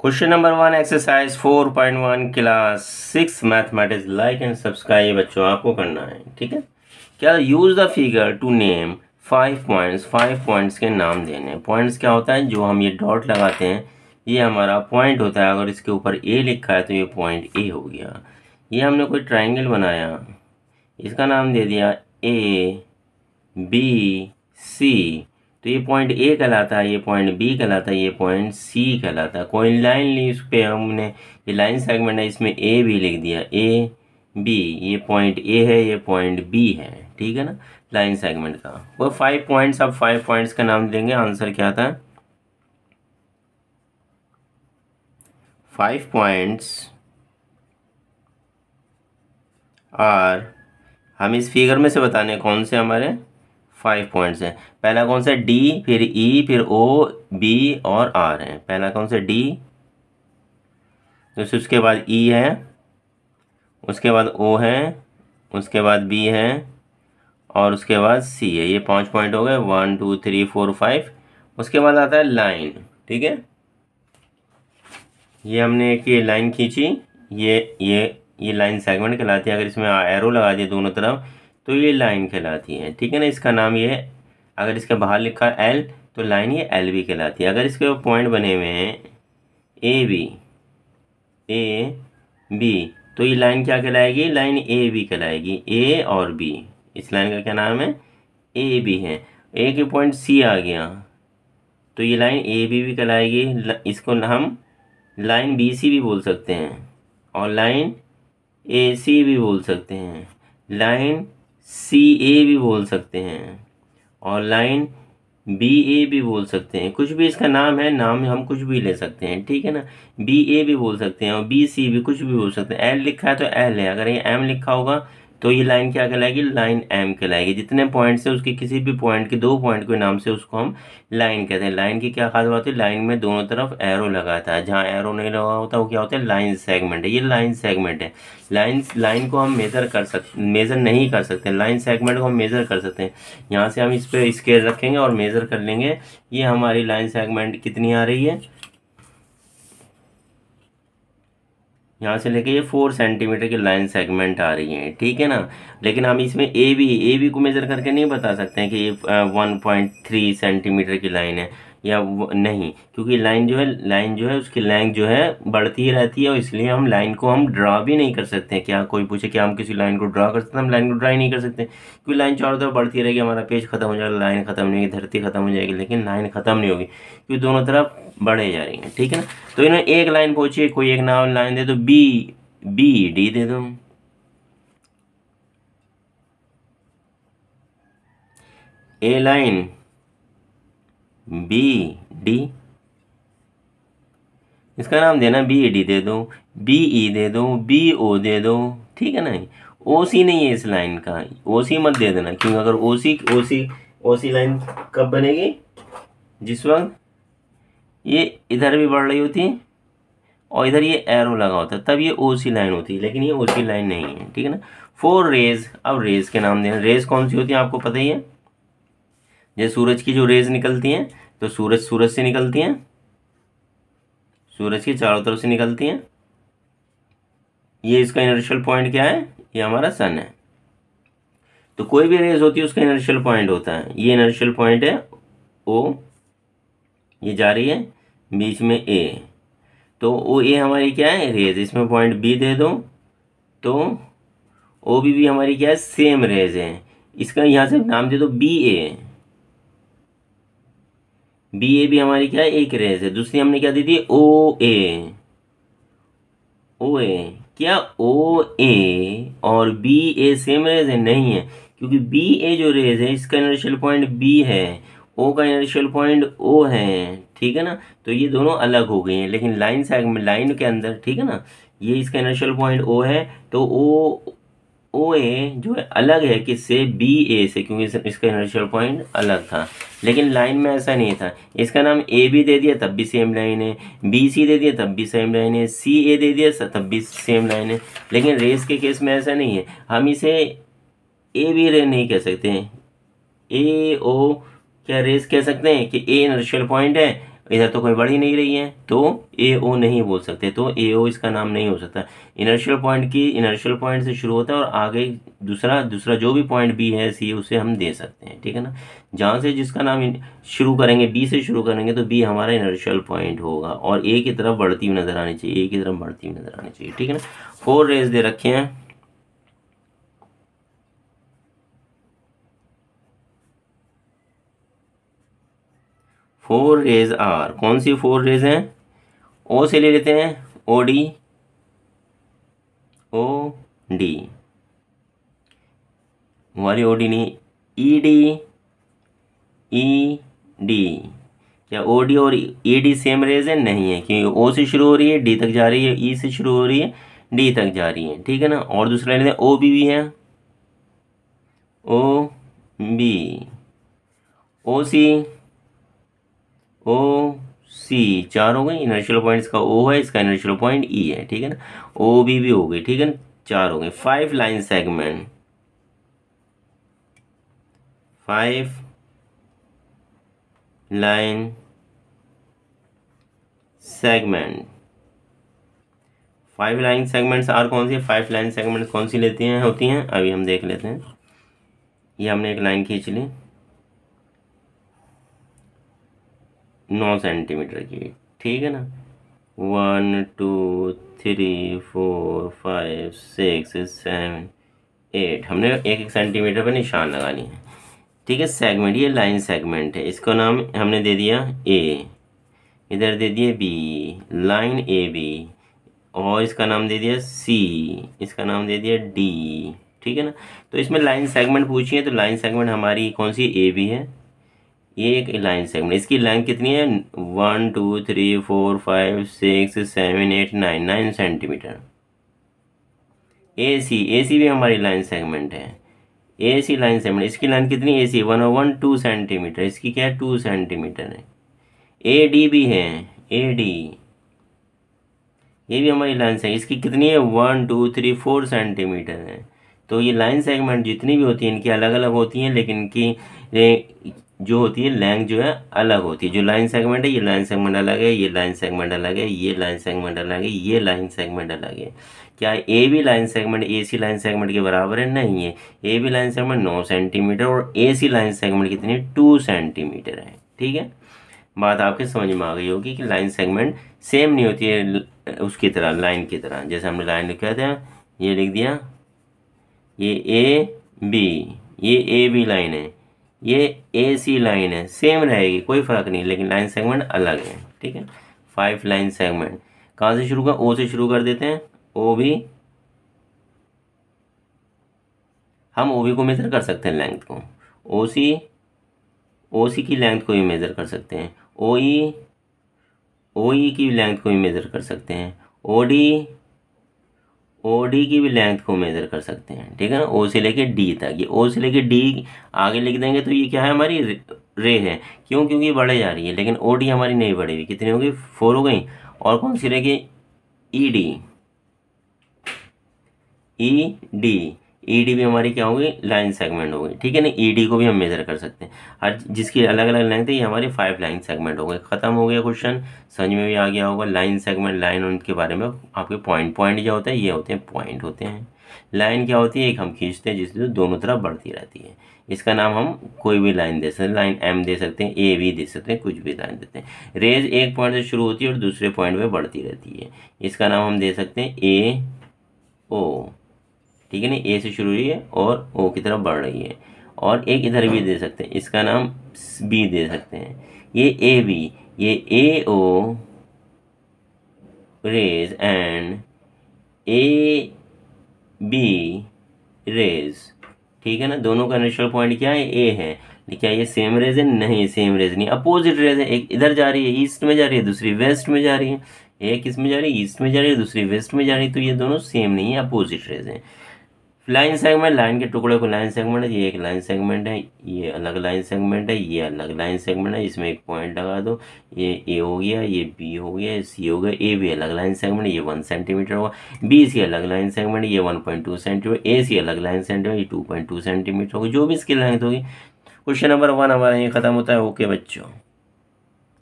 question number one exercise four point one class six mathematics like and subscribe बच्चों आपको करना है ठीक है क्या use the figure to name five points five points के नाम देने पॉइंट्स क्या होता है जो हम ये डॉट लगाते हैं ये हमारा पॉइंट होता है अगर इसके ऊपर ए लिखा है तो ये पॉइंट ए हो गया ये हमने कोई ट्राइंगल बनाया इसका नाम दे दिया ए बी सी तो ये पॉइंट ए कहलाता है ये पॉइंट बी कहलाता है ये पॉइंट सी कहलाता है कोई लाइन ली उस पर हमने ये लाइन सेगमेंट है इसमें ए भी लिख दिया ए बी ये पॉइंट ए है ये पॉइंट बी है ठीक है ना लाइन सेगमेंट का वो फाइव पॉइंट्स आप फाइव पॉइंट्स का नाम देंगे आंसर क्या आता है फाइव पॉइंट्स और हम इस फिगर में से बताने कौन से हमारे फाइव पॉइंट्स हैं पहला कौन सा डी फिर ई e, फिर ओ बी और आर है पहला कौन सा डी जैसे तो उसके बाद ई e है उसके बाद ओ है उसके बाद बी है और उसके बाद सी है ये पांच पॉइंट हो गए one two three four five उसके बाद आता है लाइन ठीक है ये हमने एक ये लाइन खींची ये ये ये लाइन सेगमेंट कहलाती है अगर इसमें एरो लगा दिए दोनों तरफ तो ये लाइन कहलाती है ठीक है ना इसका नाम ये है अगर इसके बाहर लिखा है एल तो लाइन ये एल बी कहलाती है अगर इसके पॉइंट बने हुए हैं ए बी ए बी तो ये लाइन क्या कहलाएगी लाइन ए बी कहलाएगी ए और बी इस लाइन का क्या नाम है ए बी है ए के पॉइंट सी आ गया तो ये लाइन ए बी भी कहलाएगी इसको हम लाइन बी सी भी बोल सकते हैं और लाइन ए सी भी बोल सकते हैं लाइन सी ए भी बोल सकते हैं और लाइन बी ए भी बोल सकते हैं कुछ भी इसका नाम है नाम हम कुछ भी ले सकते हैं ठीक है ना बी ए भी बोल सकते हैं और बी सी भी कुछ भी बोल सकते हैं एल लिखा है तो एल है अगर ये एम लिखा होगा तो ये लाइन क्या कहलाएगी लाइन एम कहलाएगी जितने पॉइंट्स है उसके किसी भी पॉइंट के दो पॉइंट के नाम से उसको हम लाइन कहते हैं लाइन की क्या खास बात है लाइन में दोनों तरफ एरो लगा था है जहाँ एरो नहीं लगा होता वो क्या होता है लाइन सेगमेंट है ये लाइन सेगमेंट है लाइन लाइन को हम मेज़र कर सकते मेज़र नहीं कर सकते लाइन सेगमेंट को हम मेज़र कर सकते हैं यहाँ से हम इस पर स्केल रखेंगे और मेज़र कर लेंगे ये हमारी लाइन सेगमेंट कितनी आ रही है यहाँ से लेके ये फोर सेंटीमीटर की लाइन सेगमेंट आ रही है ठीक है ना लेकिन हम इसमें ए बी ए बी को मेज़र करके नहीं बता सकते हैं कि ये वन पॉइंट थ्री सेंटीमीटर की लाइन है या नहीं क्योंकि लाइन जो है लाइन जो है उसकी लेंथ जो है बढ़ती ही रहती है और इसलिए हम लाइन को हम ड्रा भी नहीं कर सकते हैं क्या कोई पूछे क्या हम किसी लाइन को ड्रा कर सकते हैं हम लाइन को ड्रा ही नहीं कर सकते क्योंकि लाइन चारों तरफ बढ़ती रहेगी हमारा पेज खत्म हो जाएगा लाइन खत्म नहीं होगी धरती खत्म हो जाएगी लेकिन लाइन खत्म नहीं होगी क्योंकि दोनों तरफ बढ़े जा रही हैं ठीक है ना तो इन्होंने एक लाइन पहुंचिए कोई एक नाम लाइन दे दो बी बी डी दे दो ए लाइन बी डी इसका नाम देना बी डी दे दो बी ई e दे दो बी ओ दे दो ठीक है ना ओ सी नहीं है इस लाइन का ओ सी मत दे देना क्योंकि अगर ओ सी ओ सी ओ सी लाइन कब बनेगी जिस वक्त ये इधर भी बढ़ रही होती है और इधर ये एरो लगा होता है तब ये ओ सी लाइन होती है लेकिन ये ओ सी लाइन नहीं है ठीक है ना फोर रेज अब रेज के नाम देना रेज कौन सी होती है आपको पता ही है जैसे सूरज की जो रेज निकलती हैं तो सूरज सूरज से निकलती हैं सूरज की चारों तरफ से निकलती हैं ये इसका इनर्शियल पॉइंट क्या है ये हमारा सन है तो कोई भी रेज होती है उसका इनर्शियल पॉइंट होता है ये इनर्शियल पॉइंट है ओ ये जा रही है बीच में ए तो ओ ए हमारी क्या है रेज इसमें पॉइंट बी दे दो तो ओ बी भी हमारी क्या है सेम रेज है इसका यहाँ से नाम दे दो बी ए बी ए भी हमारी क्या है एक रेज है दूसरी हमने क्या दी थी ओ ए ओ ए क्या ओ ए और बी ए सेम रेज है नहीं है क्योंकि बी ए जो रेज है इसका इनर्शियल पॉइंट बी है ओ का इनर्शियल पॉइंट ओ है ठीक है ना तो ये दोनों अलग हो गए हैं लेकिन लाइन सेगमेंट लाइन के अंदर ठीक है ना ये इसका इनर्शियल पॉइंट ओ है तो ओ ओ ए जो है अलग है किससे बी ए से क्योंकि इसका इनर्शियल पॉइंट अलग था लेकिन लाइन में ऐसा नहीं था इसका नाम ए बी दे दिया तब भी सेम लाइन है बी सी दे दिया तब भी सेम लाइन है सी ए दे दिया तब भी सेम लाइन है लेकिन रेस के केस में ऐसा नहीं है हम इसे ए बी रे नहीं कह सकते ए ओ क्या रेस कह सकते हैं कि ए इनर्शियल पॉइंट है इधर तो कोई बढ़ ही नहीं रही है तो ए ओ नहीं बोल सकते तो ए ओ इसका नाम नहीं हो सकता इनर्शियल पॉइंट की इनर्शियल पॉइंट से शुरू होता है और आगे दूसरा दूसरा जो भी पॉइंट बी है सी उसे हम दे सकते हैं ठीक है ना जहाँ से जिसका नाम शुरू करेंगे बी से शुरू करेंगे तो बी हमारा इनर्शियल पॉइंट होगा और ए की तरफ बढ़ती हुई नज़र आनी चाहिए ए की तरफ बढ़ती हुई नज़र आनी चाहिए ठीक है ना फोर रेस दे रखे हैं फोर रेज आर कौन सी फोर रेज हैं ओ से ले लेते हैं ओ डी ओ डी हमारी ओ डी नहीं ई डी ई डी क्या ओ डी और ई डी सेम रेज है नहीं है क्योंकि ओ से शुरू हो रही है डी तक जा रही है ई e से शुरू हो रही है डी तक जा रही है ठीक है ना और दूसरा लेते हैं ओ बी भी है ओ बी ओ सी ओ सी चार हो गई इनर्शियल पॉइंट का ओ है इसका इनर्शियल पॉइंट ई है ठीक है ना ओ बी भी हो गई ठीक है ना चार हो गए five line segment five line segment five line segments are कौन सी है फाइव लाइन सेगमेंट्स कौन सी लेती हैं होती हैं अभी हम देख लेते हैं ये हमने एक लाइन खींच ली नौ सेंटीमीटर की ठीक है ना one two three four five six seven eight हमने एक एक सेंटीमीटर पर निशान लगानी है ठीक है सेगमेंट ये लाइन सेगमेंट है इसका नाम हमने दे दिया ए इधर दे दिए बी लाइन ए बी और इसका नाम दे दिया सी इसका नाम दे दिया डी ठीक है ना तो इसमें लाइन सेगमेंट पूछिए तो लाइन सेगमेंट हमारी कौन सी ए बी है ये एक लाइन सेगमेंट इसकी लाइन कितनी है one two three four five six seven eight nine nine centimetre A C A C भी हमारी लाइन सेगमेंट है ए सी लाइन सेगमेंट इसकी लाइन कितनी A C one o one two centimetre इसकी क्या है टू सेंटीमीटर है A D भी है ए डी ये भी हमारी लाइन सेगमेंट इसकी कितनी है one two three four centimetre है तो ये लाइन सेगमेंट जितनी भी होती है इनकी अलग अलग होती हैं लेकिन इनकी जो होती है लैंग जो है अलग होती है जो लाइन सेगमेंट है ये लाइन सेगमेंट अलग है ये लाइन सेगमेंट अलग है ये लाइन सेगमेंट अलग है ये लाइन सेगमेंट अलग है क्या A B line segment A C line segment के बराबर है नहीं है ए बी लाइन सेगमेंट नौ सेंटीमीटर और ए सी लाइन सेगमेंट कितनी है टू सेंटीमीटर है ठीक है बात आपके समझ में आ गई होगी कि लाइन सेगमेंट सेम नहीं होती है उसकी तरह लाइन की तरह जैसे हमने लाइन लिखा था ये लिख दिया ये ए बी ये ए बी लाइन है ये ए सी लाइन है सेम रहेगी कोई फ़र्क नहीं लेकिन लाइन सेगमेंट अलग है ठीक है फाइव लाइन सेगमेंट कहाँ से शुरू कर ओ से शुरू कर देते हैं ओ भी हम ओ बी को मेज़र कर सकते हैं लेंथ को ओ सी ओ सी की लेंथ को भी मेज़र कर सकते हैं ओ ई ओ ई की लेंथ को भी मेज़र कर सकते हैं ओ डी ओ डी की भी लेंथ को मेज़र कर सकते हैं ठीक है ना ओ से लेके डी तक ये ओ से लेके डी आगे लिख देंगे तो ये क्या है हमारी रे है क्यों क्योंकि बढ़े जा रही है लेकिन ओ डी हमारी नहीं बढ़ी हुई कितनी हो गई फोर हो गई और कौन सी रहेगी E D e E D e E D भी हमारी क्या होगी लाइन सेगमेंट होगी ठीक है ना ई डी को भी हम मेजर कर सकते हैं हर जिसकी अलग अलग लाइन थी ये हमारी फाइव लाइन सेगमेंट हो गए ख़त्म हो गया क्वेश्चन समझ में भी आ गया होगा लाइन सेगमेंट लाइन उनके बारे में आपके पॉइंट पॉइंट क्या होता है ये होते हैं पॉइंट होते हैं लाइन क्या होती है एक हम खींचते हैं जिससे दोनों तरफ बढ़ती रहती है इसका नाम हम कोई भी लाइन दे सकते हैं लाइन एम दे सकते हैं ए भी दे सकते हैं कुछ भी लाइन देते हैं रेज एक पॉइंट से शुरू होती है और दूसरे पॉइंट पे बढ़ती रहती है इसका नाम हम दे सकते हैं ए ओ ठीक है ना ए से शुरू हुई है और ओ की तरफ बढ़ रही है और एक इधर भी दे सकते हैं इसका नाम बी दे सकते हैं ये ए बी ये A O rays and A B rays ठीक है ना दोनों का इनिशियल पॉइंट क्या है ए है क्या ये सेम रेज है नहीं सेम रेज नहीं अपोजिट रेज है एक इधर जा रही है ईस्ट में जा रही है दूसरी वेस्ट में जा रही है एक इसमें जा रही है ईस्ट में जा रही है दूसरी वेस्ट में जा रही है तो ये दोनों सेम नहीं है अपोजिट रेज है लाइन सेगमेंट लाइन के टुकड़े को लाइन सेगमेंट है ये एक लाइन सेगमेंट है ये अलग लाइन सेगमेंट है ये अलग लाइन सेगमेंट है इसमें एक पॉइंट लगा दो ये ए हो गया ये बी हो गया सी हो गया ए भी अलग लाइन सेगमेंट ये वन सेंटीमीटर होगा बी सी अलग लाइन सेगमेंट ये one point two centimetre A C अलग लाइन सेगमेंट ये टू पॉइंट टू सेंटीमीटर होगी जो भी इसकी लेंथ होगी क्वेश्चन नंबर वन हमारा यहीं खत्म होता है ओके बच्चों